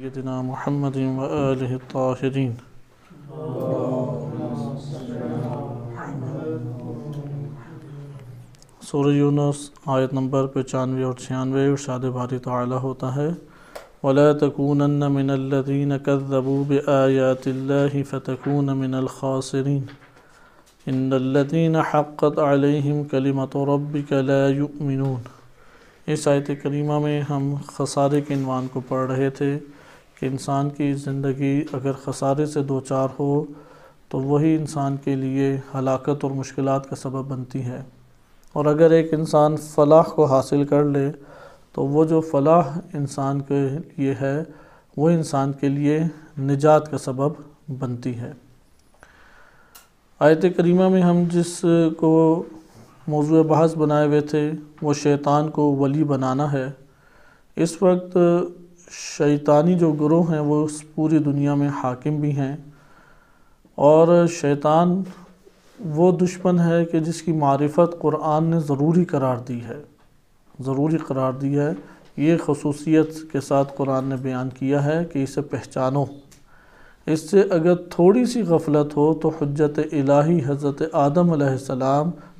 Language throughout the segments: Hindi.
سيدنا محمد وآله الطاهرين سورة يونس آية نمبر پچانوے اور چھیانوے ارشاد باری تعالی ہوتا ہے وَلَا تَكُونَنَّ مِنَ الَّذِينَ كَذَّبُوا بِآيَاتِ اللَّهِ فَتَكُونَ مِنَ الْخَاسِرِينَ إِنَّ الَّذِينَ حَقَّتْ عَلَيْهِمْ كَلِمَةُ رَبِّكَ لَا يُؤْمِنُونَ اس آیت کریمہ میں ہم خسارے کے عنوان کو پڑھ رہے تھے कि इंसान की ज़िंदगी अगर खसारे से दो चार हो तो वही इंसान के लिए हलाकत और मुश्किल का सबब बनती है और अगर एक इंसान फलाह को हासिल कर ले तो वो जो फलाह इंसान के लिए है वो इंसान के लिए निजात का सबब बनती है आयत करीमा में हम जिस को मौजू बहस बनाए हुए थे वो शैतान को वली बनाना है इस वक्त शैतानी जो गुरु हैं वो उस पूरी दुनिया में हाकिम भी हैं और शैतान वो दुश्मन है कि जिसकी मारिफत क़ुरान ने ज़रूरी करार दी है ज़रूरी करार दी है ये खसूसियत के साथ कुरान ने बयान किया है कि इसे पहचानो इससे अगर थोड़ी सी गफलत हो तो हजरत इलाही हज़रत आदम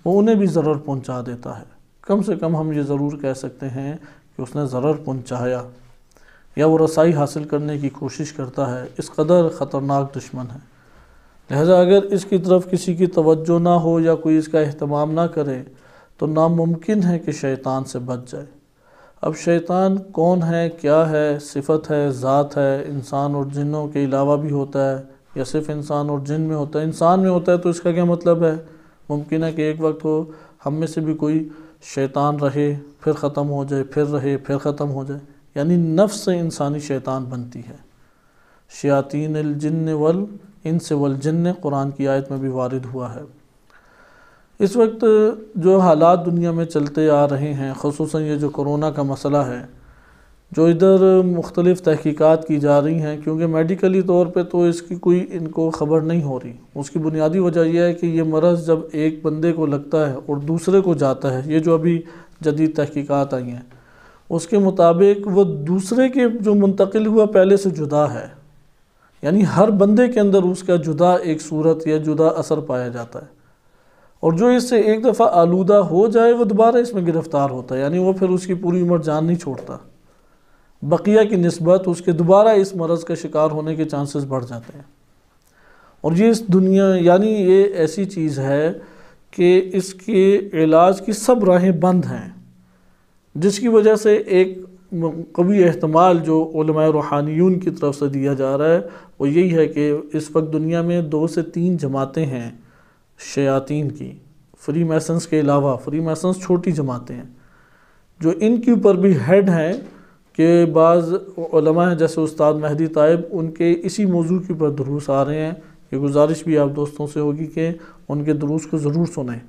वो उन्हें भी ज़रूर पहुंचा देता है कम से कम हम ये ज़रूर कह सकते हैं कि उसने ज़रूर पहुंचाया या वो रसाई हासिल करने की कोशिश करता है इस कदर ख़तरनाक दुश्मन है लिहाजा अगर इसकी तरफ किसी की तवज्जो ना हो या कोई इसका अहतमाम ना करे तो नामुमकिन है कि शैतान से बच जाए अब शैतान कौन है क्या है सिफत है ज़ात है इंसान और जिनों के अलावा भी होता है या सिर्फ इंसान और जिन में होता है इंसान में होता है तो इसका क्या मतलब है मुमकिन है कि एक वक्त हो हम में से भी कोई शैतान रहे फिर ख़त्म हो जाए फिर रहे फिर ख़त्म हो जाए यानी नफ्स से इंसानी शैतान बनती है शयातीन जन्न वल वल जन्न कुरान की आयत में भी वारद हुआ है इस वक्त जो हालात दुनिया में चलते आ रहे हैं खसूस ये जो कोरोना का मसला है जो इधर मुख्तलिफ़ तहकीक़ात की जा रही हैं क्योंकि मेडिकली तौर पर तो इसकी कोई इनको ख़बर नहीं हो रही उसकी बुनियादी वजह यह है कि ये मरज़ जब एक बंदे को लगता है और दूसरे को जाता है ये जो अभी जदीद तहकीक़ात आई हैं उसके मुताबिक वो दूसरे के जो मुंतकिल हुआ पहले से जुदा है यानी हर बंदे के अंदर उसका जुदा एक सूरत या जुदा असर पाया जाता है और जो इससे एक दफ़ा आलूदा हो जाए वो दोबारा इसमें गिरफ़्तार होता है यानी वो फिर उसकी पूरी उम्र जान नहीं छोड़ता बकिया की नस्बत उसके दोबारा इस मरज़ का शिकार होने के चांसेस बढ़ जाते हैं और ये इस दुनिया यानी ये ऐसी चीज़ है कि इसके इलाज की सब राहें बंद हैं जिसकी वजह से एक कभी अहतमाल जो रूहानियून की तरफ से दिया जा रहा है वो यही है कि इस वक्त दुनिया में दो से तीन जमातें हैं शयातीन की फ्री मैसन्स के अलावा फ्री मैसन्स छोटी जमातें हैं जो इनके ऊपर भी हेड हैं कि बाज़ हैं जैसे उस्ताद महदी तायब उनके इसी मौजू के ऊपर दरूस आ रहे हैं ये गुजारिश भी आप दोस्तों से होगी कि उनके दरूस को ज़रूर सुनें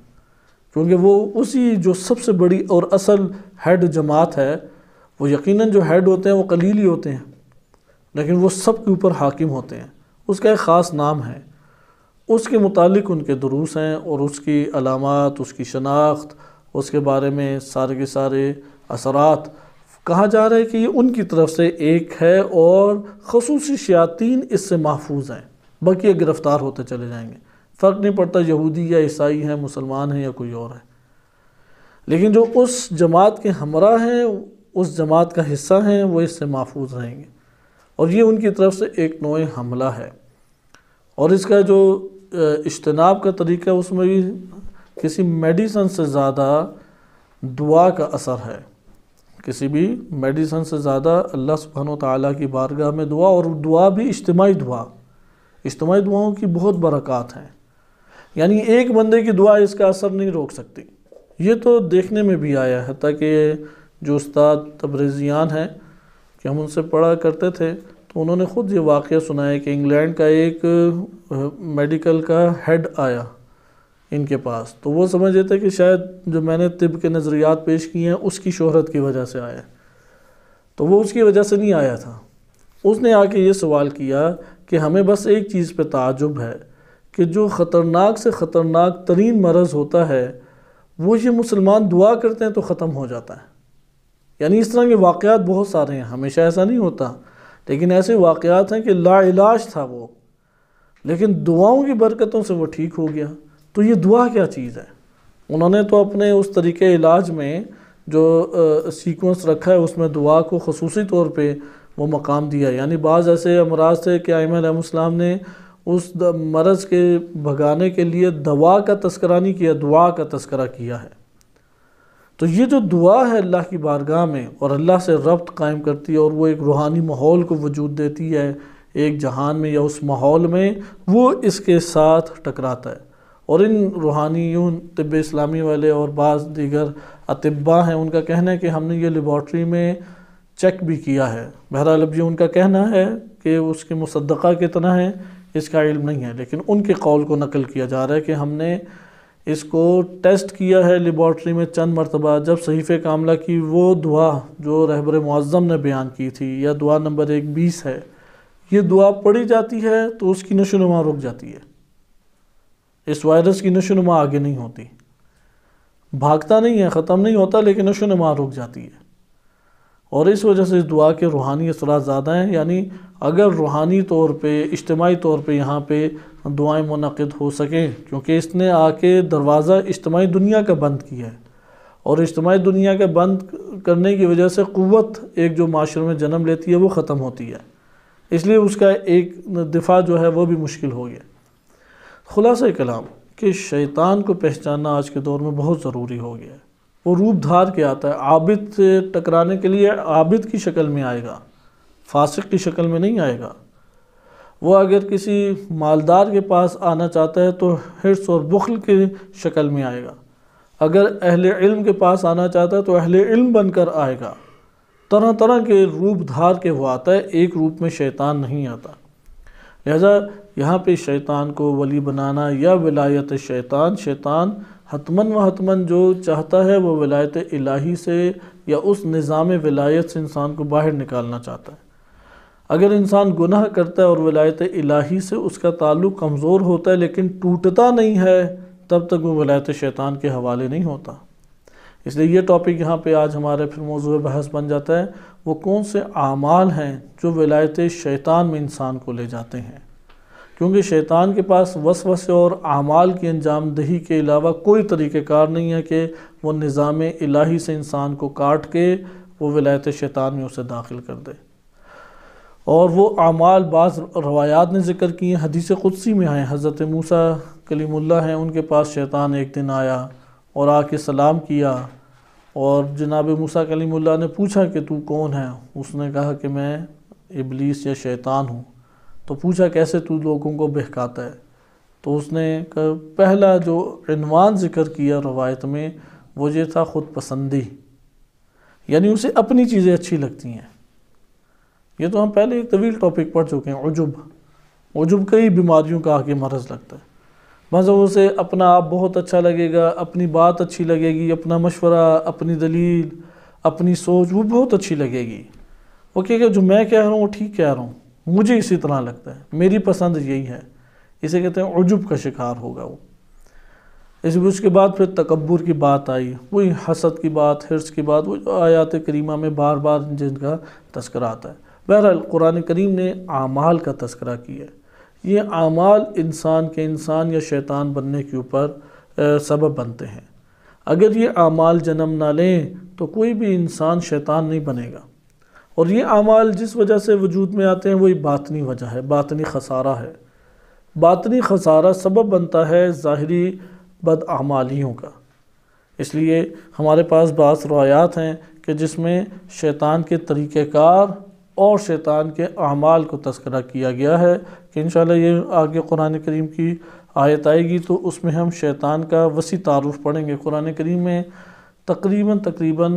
क्योंकि वो उसी जो सबसे बड़ी और असल हेड जमात है वो यकीनन जो हेड होते हैं वो कलील ही होते हैं लेकिन वो सब के ऊपर हाकिम होते हैं उसका एक ख़ास नाम है उसके मुतालिक उनके दुरूस हैं और उसकी अलामत उसकी शनाख्त उसके बारे में सारे के सारे असरात कहा जा रहा है कि ये उनकी तरफ से एक है और खसूस शयातीन इससे महफूज हैं बाकी गिरफ़्तार होते चले जाएंगे फ़र्क नहीं पड़ता यहूदी या ईसाई हैं मुसलमान हैं या कोई और है लेकिन जो उस जमात के हमरा हैं उस जमात का हिस्सा हैं वो इससे महफूज रहेंगे और ये उनकी तरफ से एक नोए हमला है और इसका जो इज्तनाब का तरीका है उसमें भी किसी मेडिसन से ज़्यादा दुआ का असर है किसी भी मेडिसन से ज़्यादा अल्लाह सुबहान ताली की बारगाह में दुआ और दुआ भी इज्तमाही दुआ इज्तमाही दुआओं की बहुत बरक़ात हैं यानी एक बंदे की दुआ इसका असर नहीं रोक सकती ये तो देखने में भी आया है ताकि जो उस्ताद तब्रेज़ियान हैं कि हम उनसे पढ़ा करते थे तो उन्होंने ख़ुद ये वाक़ सुनाया कि इंग्लैंड का एक मेडिकल का हेड आया इनके पास तो वो समझ लेते कि शायद जो मैंने तिब के नज़रियात पेश किए हैं उसकी शोहरत की वजह से आया तो वो उसकी वजह से नहीं आया था उसने आके ये सवाल किया कि हमें बस एक चीज़ पे ताजुब है कि जो ख़तरनाक से ख़तरनाक तरीन मरज़ होता है वो ये मुसलमान दुआ करते हैं तो ख़त्म हो जाता है यानी इस तरह के वाक़ बहुत सारे हैं हमेशा ऐसा नहीं होता लेकिन ऐसे वाक़ात हैं कि लाइलाज था वो लेकिन दुआओं की बरकतों से वो ठीक हो गया तो ये दुआ क्या चीज़ है उन्होंने तो अपने उस तरीके इलाज में जो सीक्वेंस रखा है उसमें दुआ को खसूसी तौर पर वो मकाम दिया यानी बाज़ ऐसे अमराज थे कि आयम ने उस मरज़ के भगाने के लिए दवा का तस्करा नहीं किया दुआ का तस्करा किया है तो ये जो दुआ है अल्लाह की बारगाह में और अल्लाह से रब्त कायम करती है और वो एक रूहानी माहौल को वजूद देती है एक जहान में या उस माहौल में वो इसके साथ टकराता है और इन रूहानी तब इस्लामी वाले और बाज़ दीगर अतबा हैं उनका कहना है कि हमने ये लेबॉर्ट्री में चेक भी किया है बहरहाल अब ये उनका कहना है कि उसके मुसदा कितना है इसका इल्म नहीं है लेकिन उनके कौल को नकल किया जा रहा है कि हमने इसको टेस्ट किया है लेबॉर्ट्री में चंद मरतबा जब सहीफ़ कामला की वो दुआ जो रहबर मुआज़म ने बयान की थी या दुआ नंबर एक बीस है ये दुआ पढ़ी जाती है तो उसकी नशोनुमा रुक जाती है इस वायरस की नशोनुमा आगे नहीं होती भागता नहीं है ख़त्म नहीं होता लेकिन नशोनुमा रुक जाती है और इस वजह से इस दुआ के रूहानी असरा ज़्यादा हैं यानी अगर रूहानी तौर पर इज्तमी तौर पर यहाँ पर दुआएँ मुनद हो सकें क्योंकि इसने आके दरवाज़ा इज्तमी दुनिया का बंद किया है और इज्तमी दुनिया के बंद करने की वजह से क़वत एक जो माशरे में जन्म लेती है वो ख़त्म होती है इसलिए उसका एक दिफा जो है वह भी मुश्किल हो गया खुलासा कलाम कि शैतान को पहचानना आज के दौर में बहुत ज़रूरी हो गया है वो रूप धार के आता है आबिद से टकराने के लिए आबिद की शक्ल में आएगा फासिक की शक्ल में नहीं आएगा वो अगर किसी मालदार के पास आना चाहता है तो हिरस और बुखल की शक्ल में आएगा अगर अहल इल्म के पास आना चाहता है तो अहल इल्म बनकर आएगा तरह तरह के रूप धार के वो आता है एक रूप में शैतान नहीं आता लिहाजा यहाँ पे शैतान को वली बनाना या विलायत शैतान शैतान हतमन व हतमन जो चाहता है वो विलायत इलाही से या उस निज़ाम विलायत से इंसान को बाहर निकालना चाहता है अगर इंसान गुनाह करता है और वलायत इलाही से उसका ताल्लुक़ कमज़ोर होता है लेकिन टूटता नहीं है तब तक वो वलायत शैतान के हवाले नहीं होता इसलिए ये टॉपिक यहाँ पे आज हमारे फिर मौजू बहस बन जाता है वो कौन से आमाल हैं जो वलायत शैतान में इंसान को ले जाते हैं क्योंकि शैतान के पास वस और आमाल की अंजामदही के अलावा कोई तरीक़ेकार नहीं है कि वो निज़ाम इलाही से इंसान को काट के वो वलायत शैतान में उसे दाखिल कर दे और वो अमाल बाज़ रवायात ने ज़िक्र किए हदीस क़ुदसी में आए हज़रत मूसा कलीमुल्ला हैं उनके पास शैतान एक दिन आया और आके सलाम किया और जनाब मूसा कलीमुल्ला ने पूछा कि तू कौन है उसने कहा कि मैं इबलीस या शैतान हूँ तो पूछा कैसे तू लोगों को बहकाता है तो उसने पहला जो इनवान ज़िक्र किया रवायत में वो ये था ख़ुद पसंदी यानी उसे अपनी चीज़ें अच्छी लगती हैं ये तो हम पहले एक तवील टॉपिक पढ़ चुके हैं उजुब उजुब कई बीमारियों का आके मरज लगता है मज़ों उसे अपना आप बहुत अच्छा लगेगा अपनी बात अच्छी लगेगी अपना मशवरा अपनी दलील अपनी सोच वो बहुत अच्छी लगेगी वो कहेगा जो मैं कह रहा हूँ वो ठीक कह रहा हूँ मुझे इसी तरह लगता है मेरी पसंद यही है इसे कहते हैं अजुब का शिकार होगा वो इस उसके बाद फिर तकबर की बात आई वही हसद की बात हिरस की बात वो जो आयात करीमा में बार बार जिनका तस्करा आता है बहरहाल कुरान करीम ने आमाल का तस्करा किया ये आमाल इंसान के इंसान या शैतान बनने के ऊपर सबब बनते हैं अगर ये आमाल जन्म ना लें तो कोई भी इंसान शैतान नहीं बनेगा और ये आमाल जिस वजह से वजूद में आते हैं वही बातनी वजह है बातनी खसारा है बातनी खसारा सबब बनता है ज़ाहरी बदआमालियों का इसलिए हमारे पास बास रवायात हैं कि जिसमें शैतान के तरीक़ार और शैतान के अमाल को तस्करा किया गया है कि इन ये आगे कुरान करीम की आयत आएगी तो उसमें हम शैतान का वसी तारफ़ पढ़ेंगे कुरान करीम में तकरीबन तकरीबन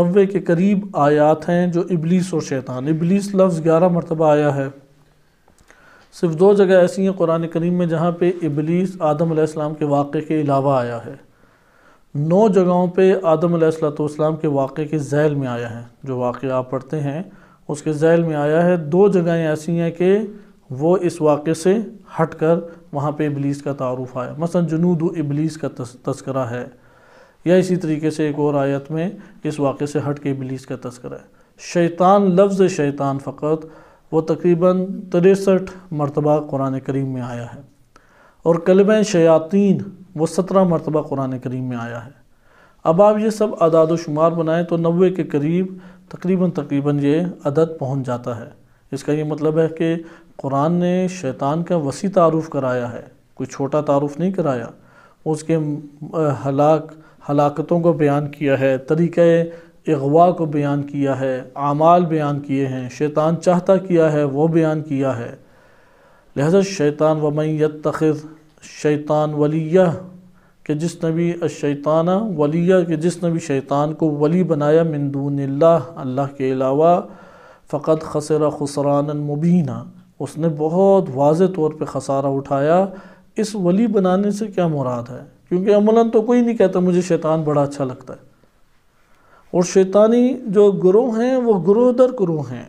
नबे के करीब आयात हैं जो इबलीस और शैतान इबलीस लफ्ज़ ग्यारह मरतबा आया है सिर्फ दो जगह ऐसी हैं कुरान करीम में जहाँ पर इबलीस आदम के वाक़े के अलावा आया है नौ जगहों पे आदम सलाम के वाक़े के जैल में आया है जो वाक़ आप पढ़ते हैं उसके जैल में आया है दो जगहें ऐसी हैं कि वो इस वाक़े से हट कर वहाँ पर इबलीस का तारुफ आया मसा जुनूद इबलीस का तस्करा है या इसी तरीके से एक और आयत में इस वाक़े से हट के इबलीस का तस्करा है शैतान लफ्ज़ शैतान फ़कत वह तकरीबन तिरसठ मरतबा कुरान करीम में आया है और कलम शयातीन वो सत्रह मरतबा कुरान करीम में आया है अब आप ये सब अदाद शुमार बनाएं तो नबे के करीब तकरीबन तकरीबन ये अदद पहुंच जाता है इसका ये मतलब है कि कुरान ने शैतान का वसी तारुफ़ कराया है कोई छोटा तारुफ नहीं कराया उसके हलाक हलाकतों को बयान किया है तरीक़ अगवा को बयान किया है आमाल बयान किए हैं शैतान चाहता किया है वो बयान किया है लिहाजा शैतान वमैत तखिर शैतान वलिया के जिस नबी शैताना वलिया के जिस नबी शैतान को वली बनाया मिंदून अल्लाह के अलावा फ़कत खसरा खसरान मुबीना उसने बहुत वाज तौर पर खसारा उठाया इस वली बनाने से क्या मुराद है क्योंकि अमला तो कोई नहीं कहता मुझे शैतान बड़ा अच्छा लगता है और शैतानी जो ग्रोह हैं वो ग्रोह दर गुरोह हैं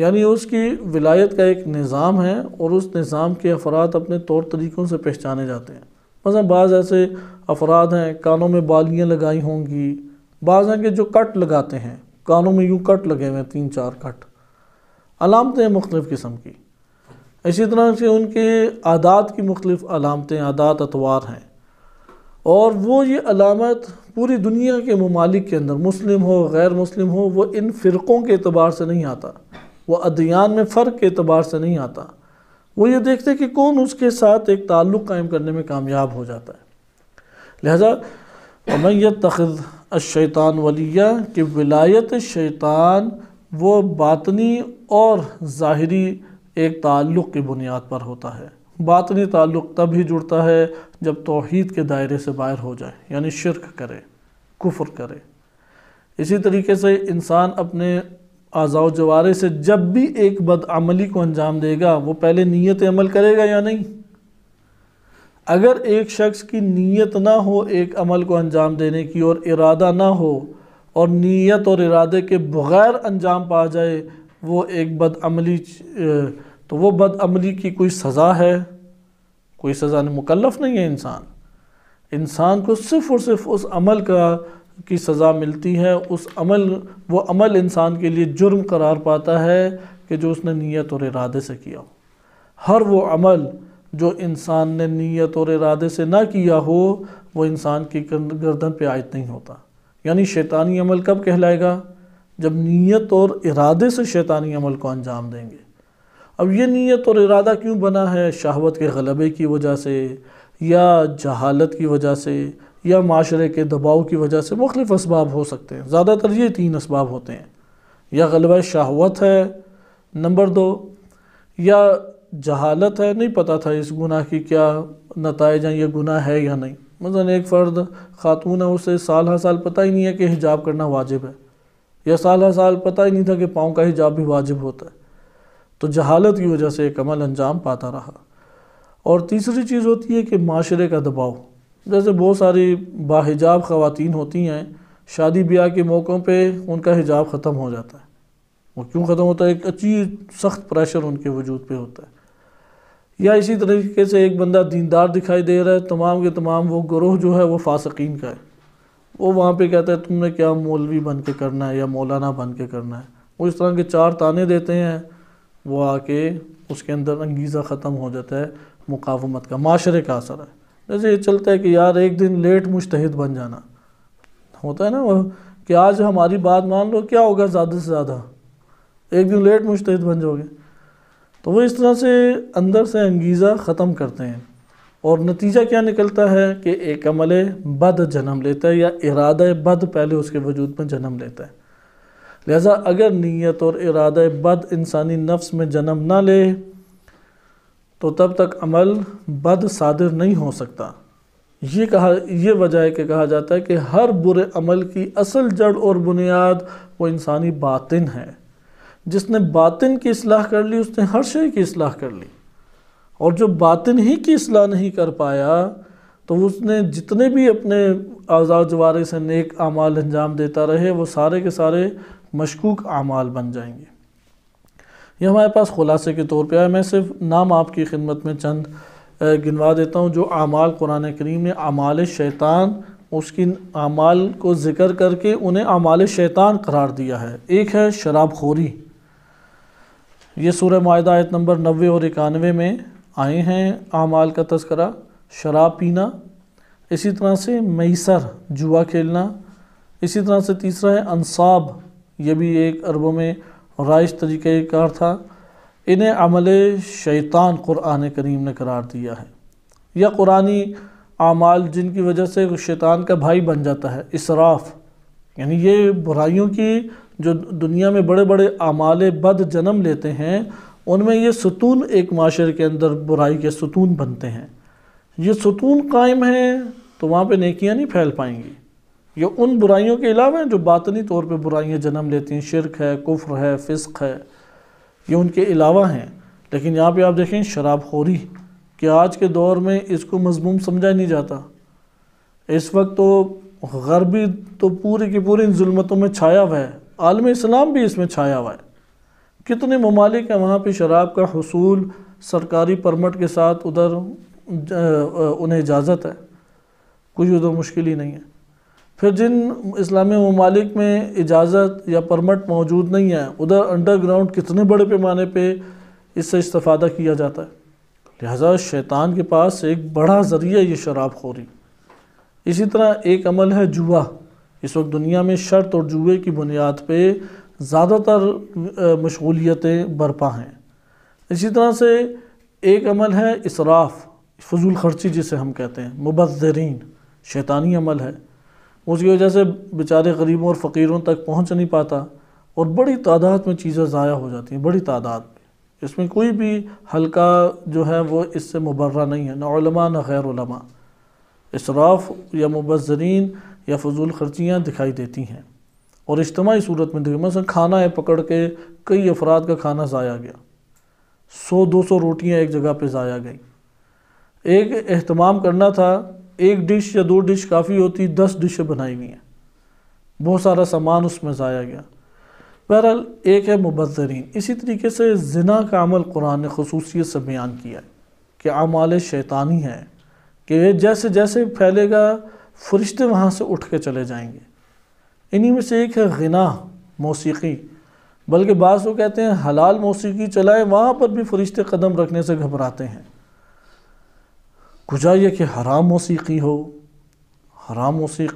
यानी उसकी विलायत का एक निज़ाम है और उस निज़ाम के अफराद अपने तौर तरीक़ों से पहचाने जाते हैं मतलब बाज़ ऐसे अफराद हैं कानों में बालियाँ लगाई होंगी बाज़ हैं कि जो कट लगाते हैं कानों में यूँ कट लगे हुए हैं तीन चार कट अलामतें मुख्तफ़ किस्म की इसी तरह से उनके आदात की मुख्तफ अलामतें आदात अतवार हैं और वो ये अलामत पूरी दुनिया के ममालिक के अंदर मुस्लिम हो गैर मुस्लिम हो वो इन फ़िरक़ों के अतबार से नहीं आता वह अद्यान में फ़र्क के अतबार से नहीं आता वो ये देखते कि कौन उसके साथ एक ताल्लुक़ कायम करने में कामयाब हो जाता है लिहाजा मैं तखद शैतान वलिया कि विलायत शैतान वो बातनी और ज़ाहरी एक ताल्लुक़ की बुनियाद पर होता है बातनी ताल्लुक़ तब ही जुड़ता है जब तोहद के दायरे से बाहर हो जाए यानी शिरक करे कुफर करे इसी तरीके से इंसान अपने आज़ाव जवारे से जब भी एक बदअमली को अंजाम देगा वो पहले नीयत अमल करेगा या नहीं अगर एक शख्स की नीयत ना हो एक अमल को अंजाम देने की और इरादा ना हो और नीयत और इरादे के बग़ैर अंजाम पा जाए वो एक बदअमली तो वो बदअमली की कोई सज़ा है कोई सज़ा मुकलफ नहीं है इंसान इंसान को सिर्फ़ और सिर्फ उस अमल का की सज़ा मिलती है उस अमल वो अमल इंसान के लिए जुर्म करार पाता है कि जो उसने नीयत और इरादे से किया हो हर वो अमल जो इंसान ने नीयत और इरादे से ना किया हो वो इंसान की गर्दन पे आयत नहीं होता यानी शैतानी अमल कब कहलाएगा जब नीयत और इरादे से शैतानी अमल को अंजाम देंगे अब ये नीयत और इरादा क्यों बना है शहावत के गलबे की वजह से या जहालत की वजह से या माशरे के दबाव की वजह से मुख्तफ इसबाब हो सकते हैं ज़्यादातर ये तीन इसबाब होते हैं या गलबा शाहवत है नंबर दो या जहालत है नहीं पता था इस गुनाह की क्या नतज हैं यह गुनाह है या नहीं मतलब एक फ़र्द ख़ातून है उसे साल हर साल पता ही नहीं है कि हिजाब करना वाजिब है या साल हर साल पता ही नहीं था कि पाँव का हिजाब भी वाजिब होता है तो जहालत की वजह से एक अमल अंजाम पाता रहा और तीसरी चीज़ होती है कि माशरे का दबाव जैसे बहुत सारी बाहिजाब ख़वान होती हैं शादी ब्याह के मौक़ों पर उनका हिजाब ख़त्म हो जाता है वो क्यों ख़त्म होता है एक अच्छी सख्त प्रेशर उनके वजूद पे होता है या इसी तरीके से एक बंदा दीनदार दिखाई दे रहा है तमाम के तमाम वो ग्रोह जो है वो फासकीन का है वो वहाँ पे कहता है तुमने क्या मौलवी बन के करना है या मौलाना बन के करना है वो इस तरह के चार ताने देते हैं वो आके उसके अंदर अंगीज़ा ख़त्म हो जाता है मुकावमत का माशरे का असर है जैसे ये चलता है कि यार एक दिन लेट मुश्तद बन जाना होता है ना वो कि आज हमारी बात मान लो क्या होगा ज़्यादा से ज़्यादा एक दिन लेट मुश्तद बन जाओगे तो वो इस तरह से अंदर से अंगीज़ा ख़त्म करते हैं और नतीजा क्या निकलता है कि एक अमल बद जन्म लेता है या इरादा बद पहले उसके वजूद में जन्म लेता है लिहाजा अगर नीयत और इरादा बद इंसानी नफ्स में जन्म ना ले तो तब तक अमल बद सादिर नहीं हो सकता ये कहा ये वजह है कि कहा जाता है कि हर बुरे अमल की असल जड़ और बुनियाद वो इंसानी बातिन है जिसने बातिन की असलाह कर ली उसने हर शे की असलाह कर ली और जो बातिन ही की असलाह नहीं कर पाया तो उसने जितने भी अपने आज़ाद जवारे से नेक आमाल अंजाम देता रहे वो सारे के सारे मशकूक आमाल बन जाएंगे ये हमारे पास ख़ुलासे के तौर पर आया मैं सिर्फ नाम आपकी खिदमत में चंद गिनवा देता हूँ जो अमाल कुरान करीम ने अमाल शैतान उसकी अमाल को ज़िक्र करके उन्हें अमाल शैतान करार दिया है एक है शराब खोरी ये सूर्य माह आयत नंबर नबे और इक्यानवे में आए हैं अमाल का तस्करा शराब पीना इसी तरह से मैसर जुआ खेलना इसी तरह से तीसरा है अनसाब यह भी एक अरबों में राइज तरीक़ार था इन्हें अमल शैतान क़ुरान करीम ने करार दिया है या कुरानी आमाल जिनकी वजह से शैतान का भाई बन जाता है इसराफ़ यानी ये बुराइयों की जो दुनिया में बड़े बड़े आमाल बद जन्म लेते हैं उनमें ये सतून एक माशरे के अंदर बुराई के सतून बनते हैं ये सतून कायम है तो वहाँ पे नेकियां नहीं फैल पाएंगी ये उन बुराइयों के अलावा हैं जो बातनी तौर पर बुराइयाँ जन्म लेती हैं शिरक है कुफ्र है फ़िस्क है ये उनके अलावा हैं लेकिन यहाँ पे आप देखें शराब खोरी कि आज के दौर में इसको मजमूम समझा नहीं जाता इस वक्त तो गरबी तो पूरे की पूरी इन जुलमतों में छाया हुआ है आलम इस्लाम भी इसमें छाया हुआ है कितने ममालिक हैं वहाँ पर शराब का हसूल सरकारी परमट के साथ उधर उन्हें इजाज़त है कुछ उधर मुश्किल ही नहीं है फिर जिन इस्लामी ममालिक में इजाज़त या परमट मौजूद नहीं है उधर अंडरग्राउंड कितने बड़े पैमाने पर इससे इस्ता किया जाता है लिहाजा शैतान के पास एक बड़ा ज़रिया ये शराब खोरी इसी तरह एक अमल है जुआ इस वक्त दुनिया में शर्त और जुए की बुनियाद पर ज़्यादातर मशगूलियतें बरपा हैं इसी तरह से एक अमल है इसराफ फजूल खर्ची जिसे हम कहते हैं मुबरीन शैतानी अमल है उसकी वजह से बेचारे गरीबों और फ़कीरों तक पहुंच नहीं पाता और बड़ी तादाद में चीज़ें ज़ाया हो जाती हैं बड़ी तादाद में इसमें कोई भी हल्का जो है वो इससे मुबर्रा नहीं है ना ना गैर इसराफ या मुबजरीन या फजूल खर्चियाँ दिखाई देती हैं और इज्तमाही सूरत में देखिए मसलन खाना है पकड़ के कई अफराद का खाना ज़ाया गया सौ दो सौ रोटियाँ एक जगह पर ज़ाया गई एक अहतमाम करना था एक डिश या दो डिश काफ़ी होती दस डिशें बनाई हुई हैं बहुत सारा सामान उसमें ज़ाया गया बहरहाल एक है मुबजरीन इसी तरीके से जना का अमल कुरान ने खसूसियत से बयान किया है कि अमाल शैतानी है कि ये जैसे जैसे फैलेगा फरिश्ते वहाँ से उठ के चले जाएंगे इन्हीं में से एक है गना मौसीकी बल्कि बाज़ वो कहते हैं हलाल मौसीकी चलाएं वहाँ पर भी फरिश्ते कदम रखने से घबराते हैं गुजा यह कि हराम मौसी हो हराम मौसी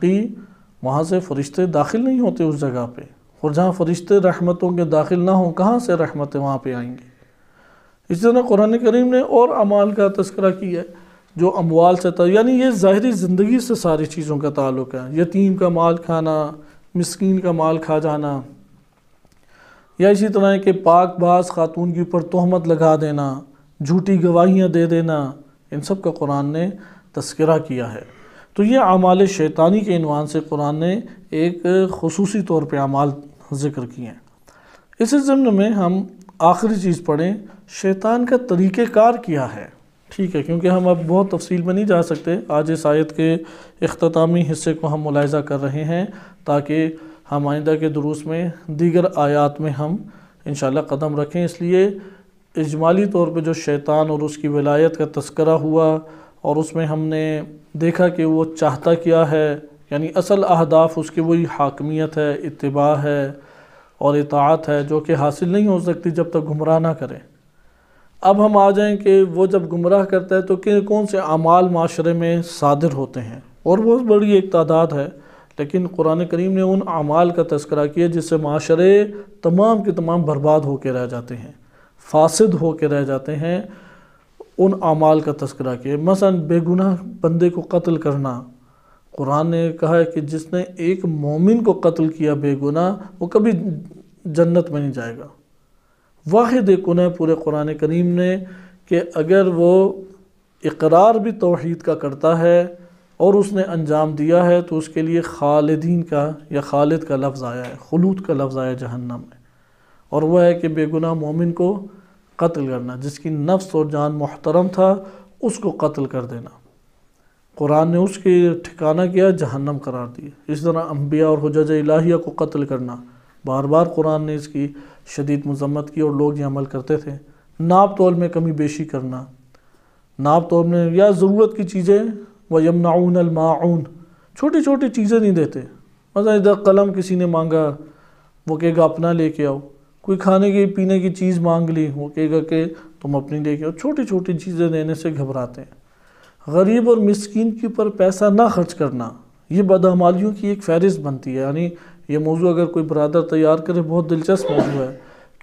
वहाँ से फरिश्ते दाखिल नहीं होते उस जगह पे और जहाँ फरिश्ते रहमतों के दाखिल ना हों कहाँ से रहमतें वहाँ पे आएंगी इस तरह कुरान करीम ने और अमाल का तस्करा किया है जो अमवाल से था यानी ये ज़ाहरी ज़िंदगी से सारी चीज़ों का ताल्लुक है यतीम का माल खाना मस्किन का माल खा जाना या इसी तरह के पाक बाज खातून के ऊपर तोहमत लगा देना झूठी गवाहियाँ दे देना इन सब का कुरान ने तस्करा किया है तो ये अमाल शैतानी के इनवान से कुरान ने एक खसूसी तौर पर अमाल ज़िक्र किए हैं इसी ज़मन में हम आखिरी चीज़ पढ़ें शैतान का तरीक़ार किया है ठीक है क्योंकि हम अब बहुत तफसील में नहीं जा सकते आज इस आयत के अख्तामी हिस्से को हम मुलायजा कर रहे हैं ताकि हम आइंदा के दुरुस्त में दीगर आयात में हम इन कदम रखें इसलिए इजमाली तौर पे जो शैतान और उसकी विलायत का तस्करा हुआ और उसमें हमने देखा कि वो चाहता क्या है यानी असल अहदाफ़ उसकी वही हाकमियत है इतबा है और इतात है जो कि हासिल नहीं हो सकती जब तक गुमराह ना करें अब हम आ जाएं कि वो जब गुमराह करता है तो कि कौन से अमाल माशरे में सादिर होते हैं और बहुत बड़ी एक तादाद है लेकिन कुरान करीम ने उन अमाल का तस्करा किया जिससे माशरे तमाम के तमाम बर्बाद होकर रह जाते हैं फासद हो के रह जाते हैं उन अमाल का तस्करा किए मसलन बेगुनाह बंदे को कत्ल करना कुरान ने कहा है कि जिसने एक मोमिन को कत्ल किया बेगुनाह वो कभी जन्नत में नहीं जाएगा वाहिद एक है पूरे कुरान करीम ने कि अगर वो इकरार भी तोहद का करता है और उसने अंजाम दिया है तो उसके लिए खालिदीन का या खालिद का लफ्ज़ आया है खलूद का लफ्ज़ आया जहन्नम में और वह है कि बेगुनाह मोमिन को कत्ल करना जिसकी नफ्स और जान मोहतरम था उसको कत्ल कर देना कुरान ने उसके ठिकाना किया जहन्नम करार दिया इस तरह अम्बिया और हजज इलाहिया को कत्ल करना बार बार कुरान ने इसकी शदीद मजम्मत की और लोग ये अमल करते थे नाप तोल में कमी बेशी करना नाप तोल में या ज़रूरत की चीज़ें व यमनाउन अलमाउन छोटी छोटी चीज़ें नहीं देते मतलब इधर कलम किसी ने मांगा वो कहेगा अपना लेके आओ कोई खाने की पीने की चीज़ मांग ली वो कहेगा कि तुम अपनी देखे और छोटी छोटी चीज़ें देने से घबराते हैं गरीब और मिसकीन के ऊपर पैसा ना खर्च करना ये बदहमालियों की एक फहरिस्त बनती है यानी ये मौजू अगर कोई बरदर तैयार करे बहुत दिलचस्प मौजू है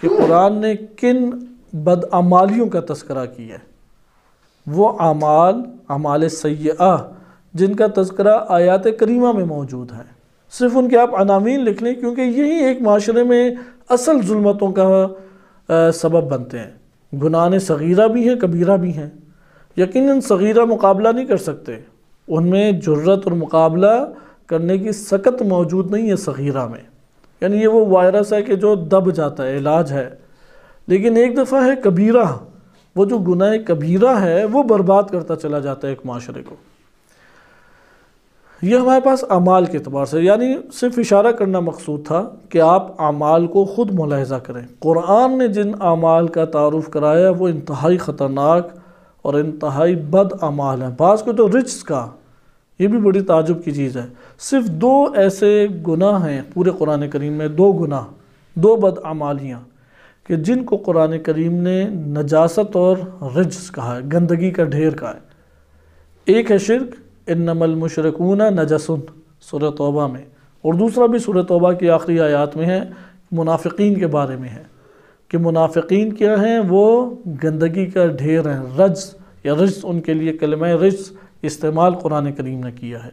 कि कुरान ने किन बदअमालियों का तस्करा किया है वो अमाल अमाल सयाह जिनका तस्करा आयात करीमा में मौजूद है सिर्फ उनके आप अनामीन लिख लें क्योंकि यही एक माशरे में असल जुल्मतों का सबब बनते हैं गुनाह सगीरा भी हैं कबीरा भी हैं यकीन सगीरा मुकाबला नहीं कर सकते उनमें जरूरत और मुकाबला करने की सकत मौजूद नहीं है सगीरा में यानी ये वो वायरस है कि जो दब जाता है इलाज है लेकिन एक दफ़ा है कबीरा वो जो गुनाह कबीरा है वो बर्बाद करता चला जाता है एक माशरे को यह हमारे पास अमाल के अतबार से यानी सिर्फ इशारा करना मकसूद था कि आप अमाल को ख़ुद मुलाहजा करें कुरान ने जिन अमाल का तारफ़ कराया वो इंतहाई ख़तरनाक और इंतहाई बद अमाल है बाज़ को तो रिच का ये भी बड़ी ताजुब की चीज़ है सिर्फ दो ऐसे गुनाह हैं पूरे कुरान करीम में दो गुनाह दो बद अमालियाँ कि जिनको कुरान करीम ने नजासत और रिज्स कहा है गंदगी का ढेर कहा है एक है शिरक इनमल नमल नजसन सूर तोबा में और दूसरा भी सूर तोबा की आखिरी आयात में है मुनाफिकीन के बारे में है कि मुनाफिकीन क्या हैं वो गंदगी का ढेर हैं रज या रज उनके लिए कलम रज इस्तेमाल कुरान करीम ने किया है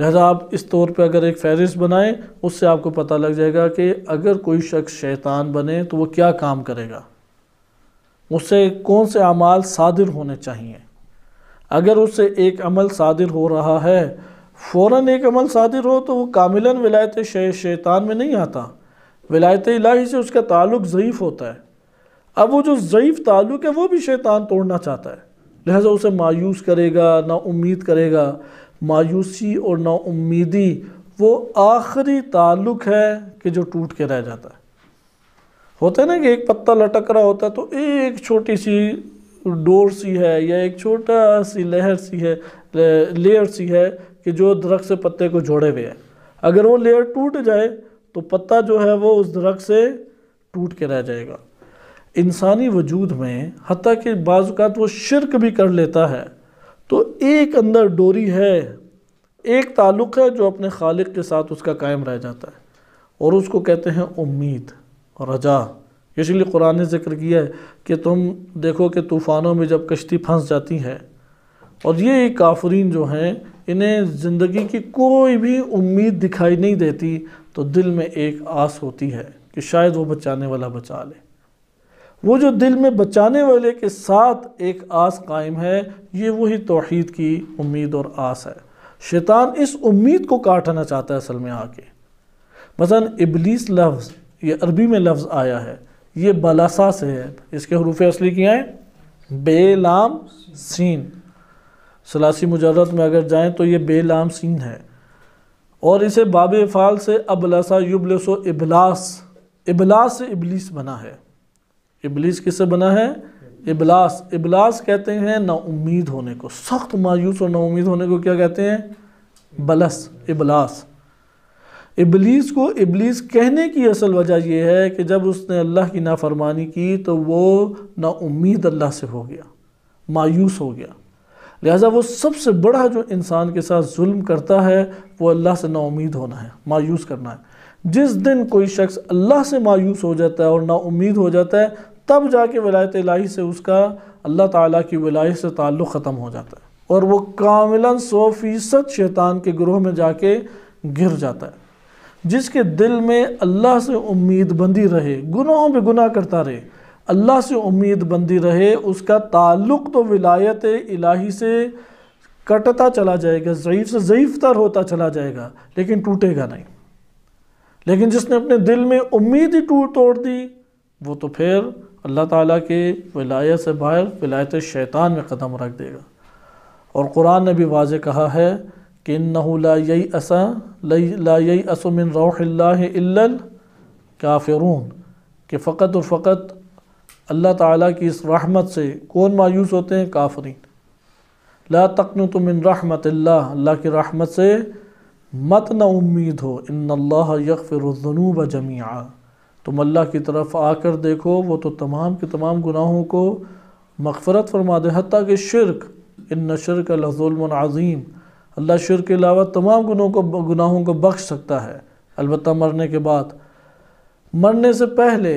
लिहाजा आप इस तौर पे अगर एक फहरिस्त बनाएं उससे आपको पता लग जाएगा कि अगर कोई शख्स शैतान बने तो वो क्या काम करेगा उससे कौन से अमाल सादिर होने चाहिए अगर उससे एक अमल सादिर हो रहा है फ़ौर एक अमल सादिर हो तो वो कामिला विलायत शे, शैतान में नहीं आता विलायत इलाही से उसका ताल्लुक ज़यीफ़ होता है अब वो जो ज़यीफ़ ताल्लुक है वो भी शैतान तोड़ना चाहता है लिहाजा उसे मायूस करेगा ना उम्मीद करेगा मायूसी और ना उम्मीदी वो आखिरी ताल्लुक है कि जो टूट के रह जाता है होता है ना कि एक पत्ता लटक रहा होता है तो एक छोटी सी डोर सी है या एक छोटा सी लहर सी है लेयर सी है कि जो दरख्त से पत्ते को जोड़े हुए है अगर वो लेयर टूट जाए तो पत्ता जो है वो उस दरख्त से टूट के रह जाएगा इंसानी वजूद में हती कि बाज़ात वो शिरक भी कर लेता है तो एक अंदर डोरी है एक ताल्लुक़ है जो अपने खालिक के साथ उसका कायम रह जाता है और उसको कहते हैं उम्मीद रजा इसलिए कुरान ने जिक्र किया है कि तुम देखो कि तूफ़ानों में जब कश्ती फंस जाती है और ये काफरीन जो हैं इन्हें ज़िंदगी की कोई भी उम्मीद दिखाई नहीं देती तो दिल में एक आस होती है कि शायद वो बचाने वाला बचा ले वो जो दिल में बचाने वाले के साथ एक आस कायम है ये वही तोहद की उम्मीद और आस है शैतान इस उम्मीद को काटना चाहता है असल में आके मसलन इबलीस लफ्ज़ ये अरबी में लफ्ज़ आया है ये बलसा से है इसके हरूफ असली क्या हैं बेलाम सीन सलासी मुजरत में अगर जाए तो ये बेलाम सीन है और इसे बाब फ़ाल से अबलासा युबलसो इबलास इबलास से इबलीस बना है इबलीस किससे बना है इबलास इबलास कहते हैं ना उम्मीद होने को सख्त मायूस और ना उम्मीद होने को क्या कहते हैं बलस इबलास इबलीस को इबलीस कहने की असल वजह यह है कि जब उसने अल्लाह की नाफरमानी की तो वो नाउमीद अल्लाह से हो गया मायूस हो गया लिहाजा वो सबसे बड़ा जो इंसान के साथ जुल्म करता है वो अल्लाह से नाउमीद होना है मायूस करना है जिस दिन कोई शख्स अल्लाह से मायूस हो जाता है और नाउमीद हो जाता है तब जाके वलायत इलाही से उसका अल्लाह ताला की वलायत से ताल्लुक़ ख़त्म हो जाता है और वो कामिला सौ फ़ीसद शैतान के ग्रोह में जाके गिर जाता है जिसके दिल में अल्लाह से उम्मीद बंदी रहे गुनाहों में गुनाह करता रहे अल्लाह से उम्मीद बंदी रहे उसका ताल्लुक़ तो विलायत इलाही से कटता चला जाएगा ज़यीफ़ से ज़यीफतर तर होता चला जाएगा लेकिन टूटेगा नहीं लेकिन जिसने अपने दिल में उम्मीद ही टूट तोड़ दी वो तो फिर अल्लाह ताला के विलायत से बाहर विलायत शैतान में कदम रख देगा और कुरान ने भी वाज कहा है किन्नहुला यही असा ला यही असमिन रौहिल्ल काफिरून कि फ़कत और फ़कत अल्लाह ताला की इस रहमत से कौन मायूस होते हैं काफरीन ला तकन तुम इन रहमत अल्लाह की रहमत से मत न उम्मीद हो इन अल्लाह यकफ़िरजनूब जमिया तुम अल्लाह की तरफ आकर देखो वो तो तमाम के तमाम गुनाहों को मगफ़रत फरमा दे हती कि शिरक इन शिरक लजुल्म अज़ीम अल्लाह शुर के अलावा तमाम गुनों को गुनाहों को बख्श सकता है अलबत् मरने के बाद मरने से पहले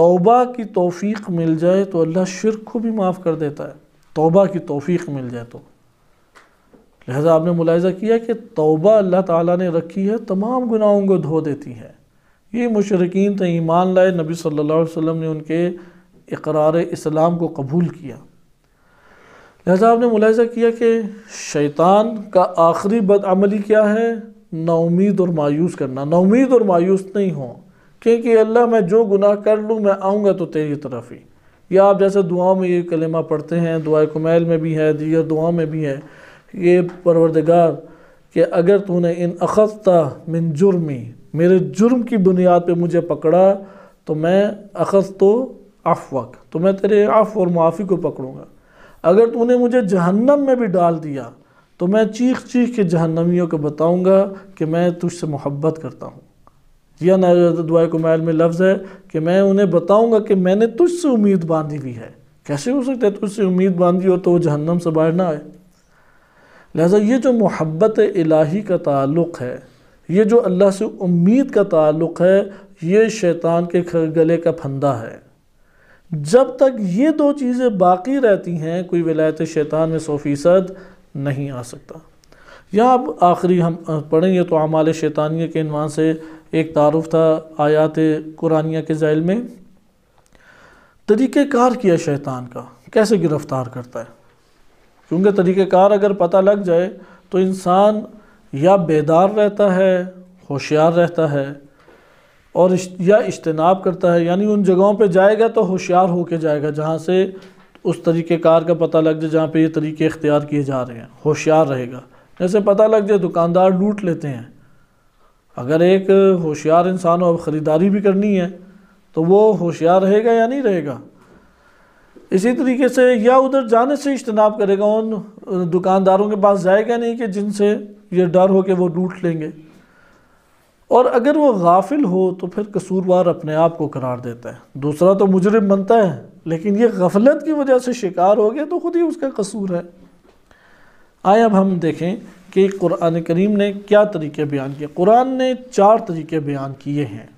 तौबा की तोफ़ी मिल जाए तो अल्लाह शुर को भी माफ़ कर देता है तौबा की तोफ़ी मिल जाए तो लिहाजा आपने मुलायजा किया कि तौबा अल्लाह ताला ने रखी है तमाम गुनाहों को धो देती है ये मुशरकिन तो ईमान लाए नबी सल्लल्लाहु अलैहि वसल्लम ने उनके इकरार इस्लाम को कबूल किया लिहाजा आपने मुलायजा किया कि शैतान का आखिरी बदअमली क्या है नाउमीद और मायूस करना नाउमीद और मायूस नहीं हो क्योंकि अल्लाह मैं जो गुनाह कर लूँ मैं आऊँगा तो तेरी तरफ ही या आप जैसे दुआओं में ये कलेमा पढ़ते हैं दुआ कुमैल में भी है दीगर दुआ में भी है ये परवरदगार कि अगर तूने इन अखस्ता मिन जुर्मी मेरे जुर्म की बुनियाद पे मुझे पकड़ा तो मैं अखस्तो तो अफवक तो मैं तेरे अफ़ और मुआफ़ी को पकड़ूँगा अगर तूने मुझे जहन्नम में भी डाल दिया तो मैं चीख चीख के जहन्नमियों को बताऊंगा कि मैं तुझसे मोहब्बत करता हूँ यह नाजरत दुआ कुमार में लफ्ज़ है कि मैं उन्हें बताऊंगा कि मैंने तुझसे उम्मीद बांधी हुई है कैसे हो सकता है तुझसे उम्मीद बांधी हो तो वो जहन्नम से बाहर ना आए लिहाजा ये जो मोहब्बत इलाही का ताल्लुक़ है ये जो अल्लाह से उम्मीद का ताल्लुक़ है ये शैतान के गले का फंदा है जब तक ये दो चीज़ें बाकी रहती हैं कोई विलायत शैतान में सौ फ़ीसद नहीं आ सकता या अब आखिरी हम पढ़ेंगे तो अमाल शैतानिया के अनवान से एक तारफ़ था आयात कुरानिया के ज़ैल में तरीक़ेकार किया शैतान का कैसे गिरफ़्तार करता है क्योंकि तरीक़ेकार अगर पता लग जाए तो इंसान या बेदार रहता है होशियार रहता है और या इज्तनाब करता है यानी उन जगहों पर जाएगा तो होशियार होके जाएगा जहाँ से उस तरीक़ेकार का पता लग जाए जहाँ पर ये तरीके इख्तियार किए जा रहे हैं होशियार रहेगा जैसे पता लग जाए दुकानदार लूट लेते हैं अगर एक होशियार इंसान हो अब ख़रीदारी भी करनी है तो वो होशियार रहेगा या नहीं रहेगा इसी तरीके से या उधर जाने से इज्तनाब करेगा उन दुकानदारों के पास जाएगा नहीं कि जिनसे ये डर हो कि वो लूट लेंगे और अगर वो गाफिल हो तो फिर कसूरवार अपने आप को करार देता है दूसरा तो मुजरम बनता है लेकिन ये गफलत की वजह से शिकार हो गया तो ख़ुद ही उसका कसूर है आए अब हम देखें कि कुरान करीम ने क्या तरीके बयान किए कुरान ने चार तरीके बयान किए हैं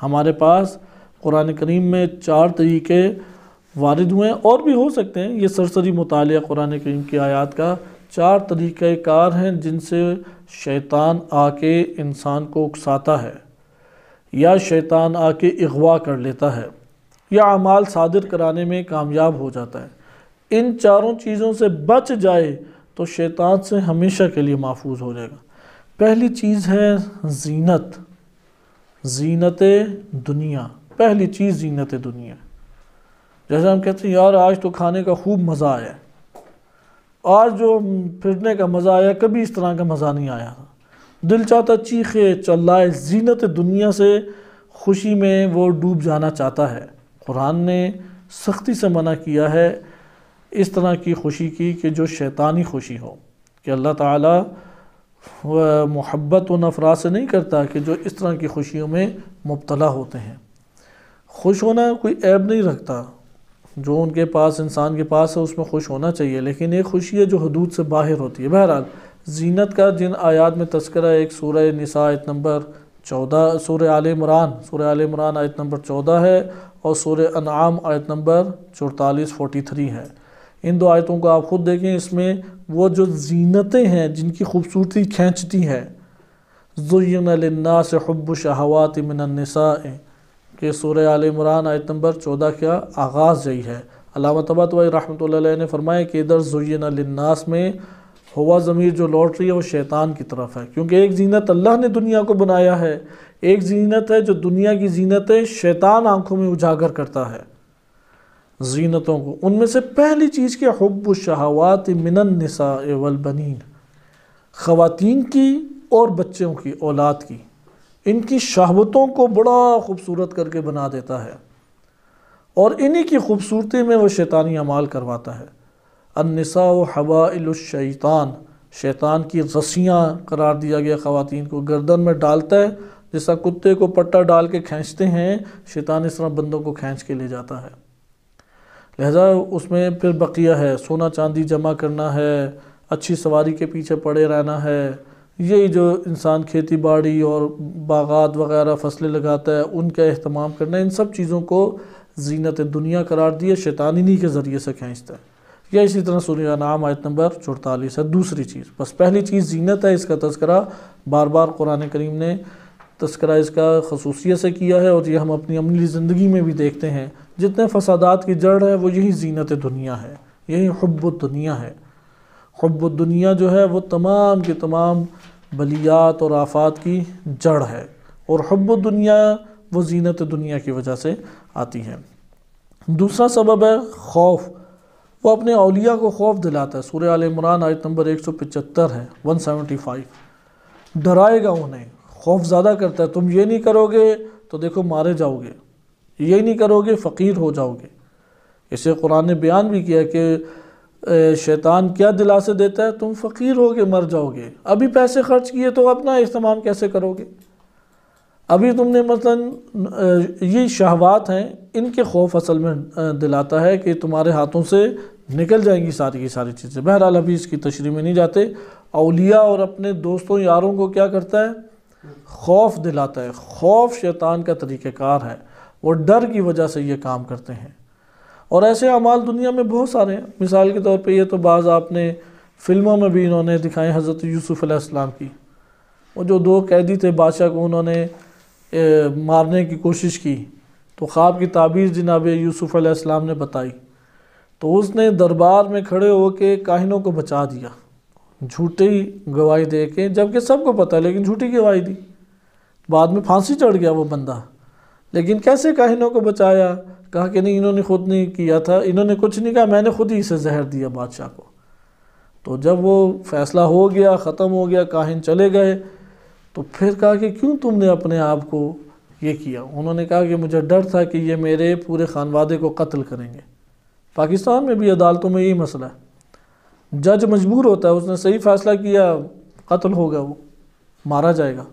हमारे पास कुरान करीम में चार तरीके वारद हुए और भी हो सकते हैं ये सरसरी मुताल कुरान करीम की आयात का चार तरीक़ार हैं जिनसे शैतान आके इंसान को उकसाता है या शैतान आके अगवा कर लेता है या अमाल सादिर कराने में कामयाब हो जाता है इन चारों चीज़ों से बच जाए तो शैतान से हमेशा के लिए महफूज हो जाएगा पहली चीज़ है जीनत जीनत दुनिया पहली चीज़ जीनत दुनिया जैसे हम कहते हैं यार आज तो खाने का खूब मज़ा आया आज जो फिरने का मज़ा आया कभी इस तरह का मज़ा नहीं आया दिल चाहता चीखे चल्लाए जीनत दुनिया से खुशी में वो डूब जाना चाहता है कुरान ने सख्ती से मना किया है इस तरह की खुशी की कि जो शैतानी खुशी हो कि अल्लाह ताला मोहब्बत व नफरात से नहीं करता कि जो इस तरह की खुशियों में मुबतला होते हैं खुश होना कोई ऐब नहीं रखता जो उनके पास इंसान के पास है उसमें खुश होना चाहिए लेकिन एक खुशी है जो हदूद से बाहर होती है बहरहाल जीनत का जिन आयात में तस्करा एक सूर्य निसायत नंबर चौदह सूर आल इमरान सूर आल इमरान आयत नंबर चौदह है और सूर अनाम आयत नंबर चौतालीस फोटी थ्री है इन दो आयतों को आप ख़ुद देखें इसमें वो जो जीनतें हैं जिनकी खूबसूरती खींचती है जुन लन्ना से हब्बु शहवात मिनसा कि सूर आल इमरान आयत नंबर चौदह का आगाज़ यही है अलामा तबातवाई रहमत ने फरमाया कि इधर जुयन में हवा ज़मीर जो लौट रही है वो शैतान की तरफ है क्योंकि एक जीनत अल्लाह ने दुनिया को बनाया है एक जीनत है जो दुनिया की है शैतान आँखों में उजागर करता है जीनतों को उनमें से पहली चीज़ के हब्ब शहवात मिनन नसा वलबनिन ख़वातीन की और बच्चों की औलाद की इनकी शहबतों को बड़ा खूबसूरत करके बना देता है और इन्हीं की खूबसूरती में वो शैतानी अमाल करवाता है अनसा व हवा शैतान की रस्सियाँ करार दिया गया ख़वान को गर्दन में डालता है जैसा कुत्ते को पट्टा डाल के खींचते हैं शैतान इस तरह बंदों को खींच के ले जाता है लहजा उसमें फिर बकिया है सोना चांदी जमा करना है अच्छी सवारी के पीछे पड़े रहना है यही जो इंसान खेती बाड़ी और बागात वगैरह फसलें लगाता है उनका अहतमाम करना इन सब चीज़ों को जीनत दुनिया करार दिए शैतानिनी के ज़रिए से खींचता है या इसी तरह सूर्य नाम आयत नंबर चौतालीस है दूसरी चीज़ बस पहली चीज़ जीनत है इसका तस्करा बार बार कुरान करीम ने तस्करा इसका खसूसियत से किया है और ये हम अपनी अमली ज़िंदगी में भी देखते हैं जितने फसादात की जड़ है वो यही जीनत दुनिया है यही हब्ब दुनिया है हब दुनिया जो है वो तमाम के तमाम बलियात और आफात की जड़ है और हब दुनिया वो जीनत दुनिया की वजह से आती है दूसरा सबब है खौफ वो अपने अलिया को खौफ दिलाता है सूर आल इमरान आयत नंबर एक सौ पचहत्तर है वन सेवेंटी फाइव डराएगा उन्हें खौफ ज़्यादा करता है तुम ये नहीं करोगे तो देखो मारे जाओगे ये नहीं करोगे फ़कीर हो जाओगे इसे कुरान ने बयान भी किया कि शैतान क्या दिलासे देता है तुम फ़कीर होगे मर जाओगे अभी पैसे खर्च किए तो अपना इस्तेमाल कैसे करोगे अभी तुमने मतलब ये शहवात हैं इनके खौफ असल में दिलाता है कि तुम्हारे हाथों से निकल जाएंगी सारी की सारी चीज़ें बहरहाल अभी इसकी तशरी में नहीं जाते अलिया और अपने दोस्तों यारों को क्या करता है खौफ दिलाता है खौफ शैतान का तरीक़ार है वो डर की वजह से ये काम करते हैं और ऐसे अमाल दुनिया में बहुत सारे हैं मिसाल के तौर पर यह तो बाज़ आपने फ़िल्मों में भी इन्होंने दिखाए हज़रत यूसुफ़्लाम की वो जो दो कैदी थे बादशाह को उन्होंने ए, मारने की कोशिश की तो ख्वाब की ताबीर जनाब यूसुफ़्लाम ने बताई तो उसने दरबार में खड़े होकर काहिनों को बचा दिया झूठी गवाही दे के जबकि सबको पता लेकिन झूठी गवाही दी बाद में फांसी चढ़ गया वो बंदा लेकिन कैसे काहिनों को बचाया कहा कि नहीं इन्होंने खुद नहीं किया था इन्होंने कुछ नहीं कहा मैंने खुद ही इसे जहर दिया बादशाह को तो जब वो फैसला हो गया ख़त्म हो गया काहिन चले गए तो फिर कहा कि क्यों तुमने अपने आप को ये किया उन्होंने कहा कि मुझे डर था कि ये मेरे पूरे खानवादे को कत्ल करेंगे पाकिस्तान में भी अदालतों में यही मसला है जज मजबूर होता है उसने सही फैसला किया कत्ल होगा वो मारा जाएगा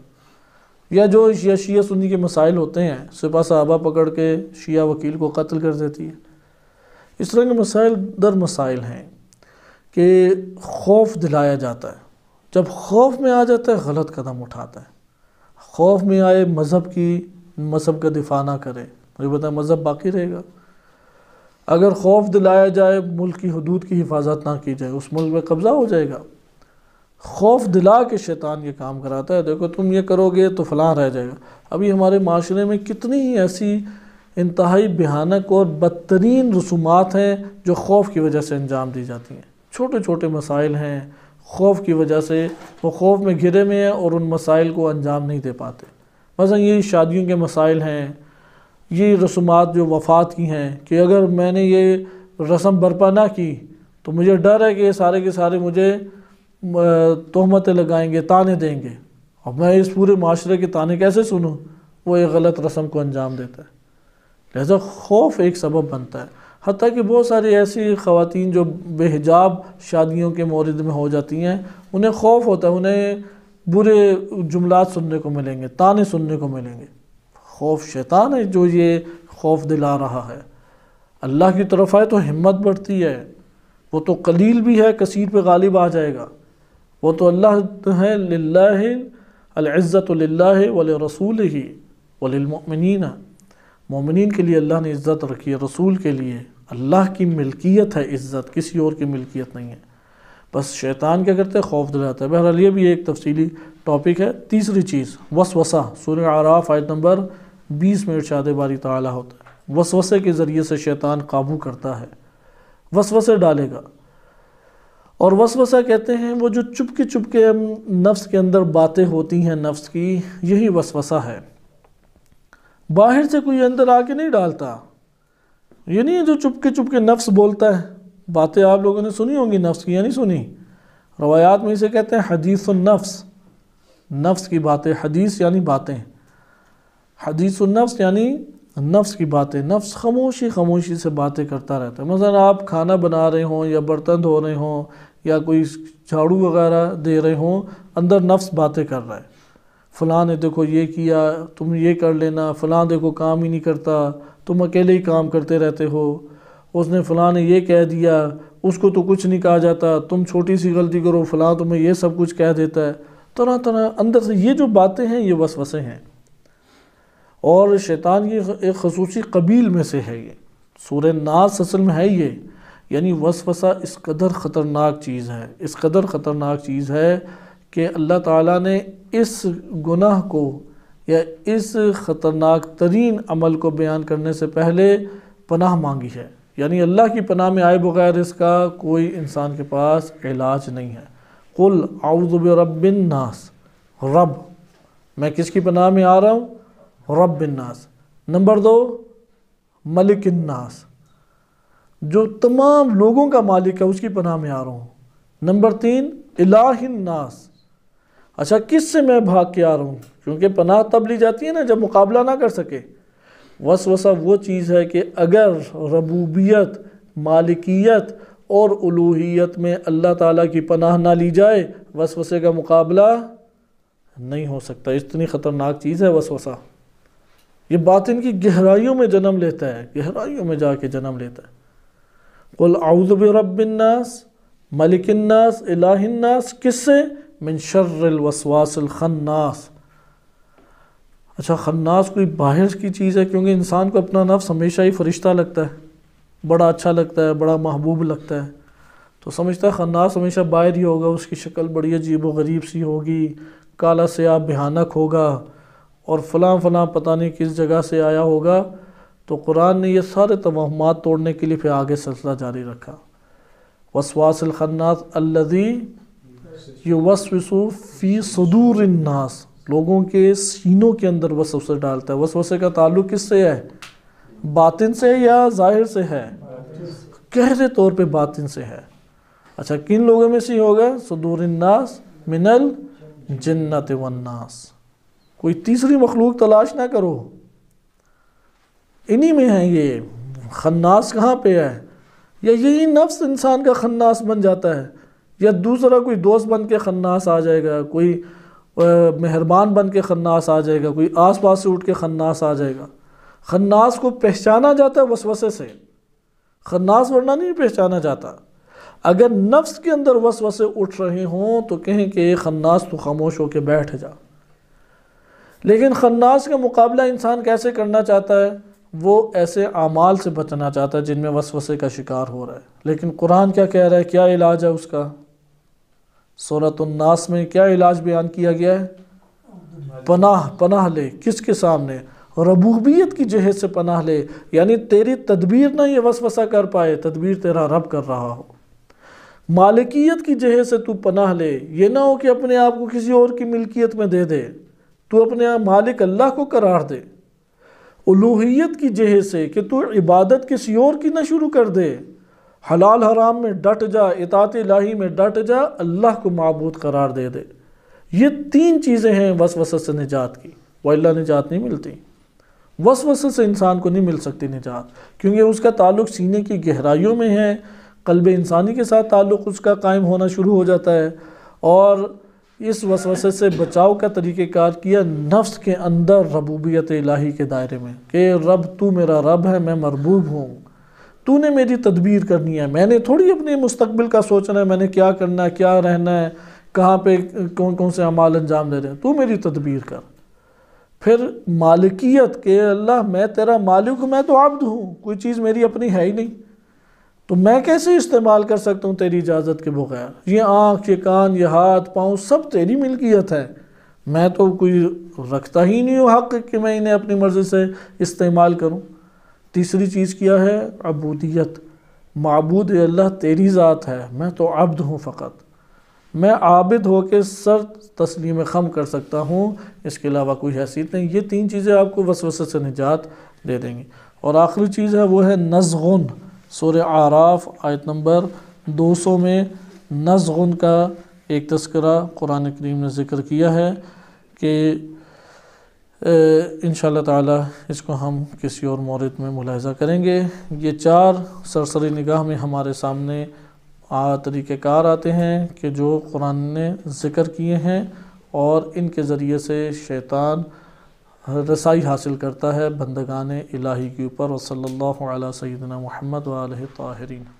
या जो या शिया सुन्नी के मसाइल होते हैं सिपा साहबा पकड़ के शिया वकील को कत्ल कर देती है इस तरह के मसाइल दर मसाइल हैं कि खौफ दिलाया जाता है जब खौफ में आ जाता है गलत कदम उठाता है खौफ में आए मज़हब की मज़हब का दिफा ना करें मुझे बताए मज़हब बाकी रहेगा अगर खौफ दिलाया जाए मुल्क की हदूद की हिफाजत ना की जाए उस मुल्क में कब्ज़ा हो जाएगा खौफ दिला के शैतान ये काम कराता है देखो तुम ये करोगे तो फलां रह जाएगा अभी हमारे माशरे में कितनी ही ऐसी इंतहाई भयानक और बदतरीन रसूमात हैं जो खौफ की वजह से अंजाम दी जाती हैं छोटे छोटे मसाइल हैं खौफ की वजह से वो खौफ में घिरे में हैं और उन मसाइल को अंजाम नहीं दे पाते बस ये शादियों के मसाइल हैं ये रसूमात जो वफ़ात की हैं कि अगर मैंने ये रस्म बरपा ना की तो मुझे डर है कि ये सारे के सारे मुझे तहमतें लगाएंगे ताने देंगे अब मैं इस पूरे माशरे के ताने कैसे सुनूँ वो एक गलत रस्म को अंजाम देता है लिहाजा खौफ एक सबब बनता है हती कि बहुत सारी ऐसी ख़वान जो बेहिजाब शादियों के मौरद में हो जाती हैं उन्हें खौफ होता है उन्हें बुरे जुमलात सुनने को मिलेंगे ताने सुनने को मिलेंगे खौफ शैतान है जो ये खौफ दिला रहा है अल्लाह की तरफ आए तो हिम्मत बढ़ती है वो तो कलील भी है कसीर पे गालिब आ जाएगा वो तो अल्लाह है लाज़तल्ला वल रसूल ही वलमिन मोमिन के लिए अल्लाह ने इज़्ज़त रखी है रसूल के लिए अल्लाह की मिल्कियत है इज़्ज़त किसी और की मिल्कियत नहीं है बस शैतान क्या करते हैं खौफ दिलाता है बहरहाल ये भी एक तफसीली टॉपिक है तीसरी चीज़ वसा सूर्य आराफ आयत नंबर बीस में इर्शाद बारी तला होता है वसवसे के ज़रिए से शैतान काबू करता है वसवसे डालेगा और वसवसा कहते हैं वो जो चुपके चुपके नफ्स के अंदर बातें होती हैं नफ्स की यही वसवसा है बाहर से कोई अंदर आके नहीं डालता ये नहीं है जो चुपके चुपके नफ्स बोलता है बातें आप लोगों ने सुनी होंगी नफ्स की या नहीं सुनी रवायात में इसे कहते हैं हदीस नफ्स नफ्स की बातें हदीस यानी बातें हदीस नफ्स यानी नफ्स की बातें नफ्स खामोशी खामोशी से बातें करता रहता है मसलन आप खाना बना रहे हों या बर्तन धो रहे हों या कोई झाड़ू वगैरह दे रहे हों अंदर नफ्स बातें कर रहा है फ़लाँ ने देखो ये किया तुम ये कर लेना फ़लाँ देखो काम ही नहीं करता तुम अकेले ही काम करते रहते हो उसने फ़लाँ ने यह कह दिया उसको तो कुछ नहीं कहा जाता तुम छोटी सी गलती करो फ़लाँ तुम्हें यह सब कुछ कह देता है तरह तरह अंदर से ये जो बातें हैं ये वसवसे हैं और शैतान की एक खसूसी कबील में से है ये सूर नास असल में है ये यानी वसवसा इस कदर ख़तरनाक चीज़ है इस कदर ख़तरनाक चीज़ है कि अल्लाह ताला ने इस गुनाह को या इस ख़तरनाक तरीन अमल को बयान करने से पहले पनाह मांगी है यानी अल्लाह की पनाह में आए बगैर इसका कोई इंसान के पास इलाज नहीं है कुल आउज़ब रबिन नास रब मैं किसकी पनाह में आ रहा हूँ रबन्नास नंबर दो मलिकन्नास जो तमाम लोगों का मालिक है उसकी पनाह में आ रहा हूँ नंबर तीन इलाहन्नास अच्छा किस से मैं भाग के आ रहा हूँ क्योंकि पनाह तब ली जाती है ना जब मुकाबला ना कर सके वसा वो चीज़ है कि अगर रबूबियत मालिकियत और उलूहियत में अल्लाह ताला की पनाह ना ली जाए वस का मुकाबला नहीं हो सकता इतनी ख़तरनाक चीज़ है वसा ये बातिन की गहराइयों में जन्म लेता है गहराइयों में जाके जन्म लेता है कुल आउदब रबन्नास मलिकन्नास अलास किससे मिन खन्नास अच्छा खन्नास कोई बाहर की चीज़ है क्योंकि इंसान को अपना नफ्स हमेशा ही फरिश्ता लगता है बड़ा अच्छा लगता है बड़ा महबूब लगता है तो समझता है खन्नास हमेशा बाहर ही होगा उसकी शक्ल बड़ी अजीब व गरीब सी होगी काला से आप भयानक होगा और फ़लाँ फ़लां पता नहीं किस जगह से आया होगा तो कुरान ने ये सारे तोहम तोड़ने के लिए फिर आगे सिलसिला जारी रखा वसवासलखन्नास ये वसवसु फ़ी सदूर नास लोगों के सीनों के अंदर वसवसे डालता है वसवसे का ताल्लुक किस से है बातिन से या ज़ाहिर से है गहरे तौर पे बातिन से है अच्छा किन लोगों में से होगा सदूर नास मिनल जन्नत वन्नास कोई तीसरी मखलूक तलाश ना करो इन्हीं में है ये खन्नास कहाँ पे है या यही नफ्स इंसान का खन्नास बन जाता है या दूसरा कोई दोस्त बन के खन्नास आ जाएगा कोई मेहरबान बन के खन्नास आ जाएगा कोई आस पास से उठ के खन्नास आ जाएगा खन्नास को पहचाना जाता है वसवसे से खन्नास वरना नहीं पहचाना जाता अगर नफ्स के अंदर वसवसे उठ रहे हों तो कहें कि खन्नास तो खामोश होकर बैठ जा लेकिन खन्नास का मुकाबला इंसान कैसे करना चाहता है वो ऐसे अमाल से बचना चाहता है जिनमें वसवसे का शिकार हो रहा है लेकिन कुरान क्या कह रहा है क्या इलाज है उसका उन्नास में क्या इलाज बयान किया गया है पनाह पनाह ले किसके सामने रबूबियत की जहेज से पनाह ले यानी तेरी तदबीर ना ये वसवसा कर पाए तदबीर तेरा रब कर रहा हो मालिकियत की जहेज से तू पनाह ले ये ना हो कि अपने आप को किसी और की मिल्कियत में दे दे तो अपने मालिक अल्लाह को करार दे उलूहियत की जेह से कि तू इबादत किसी और की ना शुरू कर दे हलाल हराम में डट जा इतात लाही में डट जा अल्लाह को मबूद करार दे दे ये तीन चीज़ें हैं वस वसत से निजात की वल्ला निजात नहीं मिलती वस वसत से इंसान को नहीं मिल सकती निजात क्योंकि उसका ताल्लुक सीने की गहराइयों में है कल्ब इंसानी के साथ ताल्लुक उसका कायम होना शुरू हो जाता है और इस वसवसे से बचाव का तरीक़ार किया नफ्स के अंदर रबूबियत इलाही के दायरे में कि रब तू मेरा रब है मैं मरबूब हूँ तूने मेरी तदबीर करनी है मैंने थोड़ी अपने मुस्तबिल का सोचना है मैंने क्या करना है क्या रहना है कहाँ पे कौन कौन से अमाल अंजाम दे रहे हैं तू मेरी तदबीर कर फिर मालिकियत के अल्लाह मैं तेरा मालिक मैं तो आब्द हूँ कोई चीज़ मेरी अपनी है ही नहीं तो मैं कैसे इस्तेमाल कर सकता हूँ तेरी इजाज़त के बगैर ये आँख ये कान ये हाथ पाँव सब तेरी मिल्कियत है मैं तो कोई रखता ही नहीं हूँ हक़ कि मैं इन्हें अपनी मर्ज़ी से इस्तेमाल करूँ तीसरी चीज़ क्या है अबूदियत मबूद अल्लाह तेरी ज़ात है मैं तो अब्द हूँ फ़कत मैं आबिद होकर सर तस्लीम खम कर सकता हूँ इसके अलावा कोई हैसियत नहीं ये तीन चीज़ें आपको वस से निजात दे देंगी और आखिरी चीज़ है वो है नज़ुन सूर आराफ आयत नंबर 200 में नज़गन का एक तस्करा कुरान करीम ने ज़िक्र किया है कि इन ताला इसको हम किसी और मौरद में मुलाजा करेंगे ये चार सरसरी निगाह में हमारे सामने तरीक़ार आते हैं कि जो कुरान ने ज़िक्र किए हैं और इनके ज़रिए से शैतान रसाई हासिल करता है बंदगान इलाही के ऊपर वसल्ला सैदना महमद वाल ताहरीन